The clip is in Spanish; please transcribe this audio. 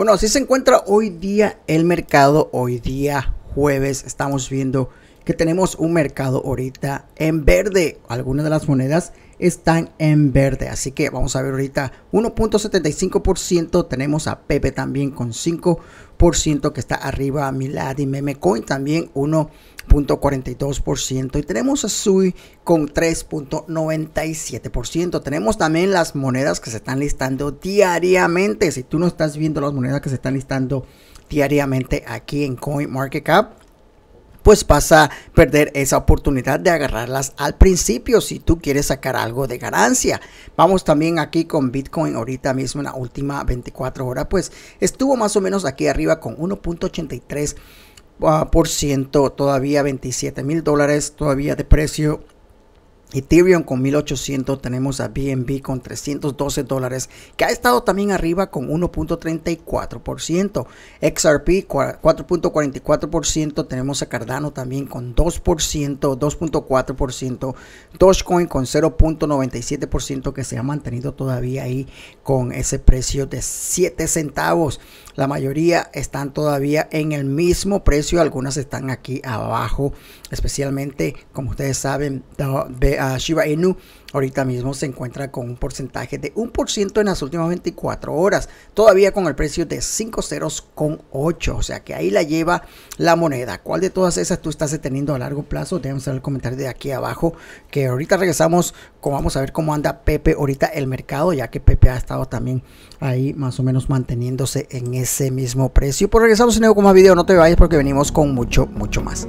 Bueno, así se encuentra hoy día el mercado, hoy día jueves estamos viendo que tenemos un mercado ahorita en verde. Algunas de las monedas están en verde. Así que vamos a ver ahorita 1.75%. Tenemos a Pepe también con 5% que está arriba. a Milad y Coin también 1.42%. Y tenemos a Sui con 3.97%. Tenemos también las monedas que se están listando diariamente. Si tú no estás viendo las monedas que se están listando diariamente aquí en CoinMarketCap pues vas a perder esa oportunidad de agarrarlas al principio si tú quieres sacar algo de ganancia. Vamos también aquí con Bitcoin ahorita mismo en la última 24 horas, pues estuvo más o menos aquí arriba con 1.83% ah, todavía 27 mil dólares todavía de precio Ethereum con 1800, tenemos a BNB con 312 dólares, que ha estado también arriba con 1.34%. XRP 4.44%, tenemos a Cardano también con 2%, 2.4%, Dogecoin con 0.97% que se ha mantenido todavía ahí con ese precio de 7 centavos. La mayoría están todavía en el mismo precio, algunas están aquí abajo, especialmente como ustedes saben, de Shiba Inu ahorita mismo se encuentra con un porcentaje de 1% en las últimas 24 horas, todavía con el precio de 5.08 ceros con o sea que ahí la lleva la moneda. ¿Cuál de todas esas tú estás deteniendo a largo plazo? Déjame saber el comentario de aquí abajo, que ahorita regresamos, vamos a ver cómo anda Pepe ahorita el mercado, ya que Pepe ha estado también ahí más o menos manteniéndose en ese mismo precio. Pues regresamos en nuevo con más video, no te vayas porque venimos con mucho, mucho más.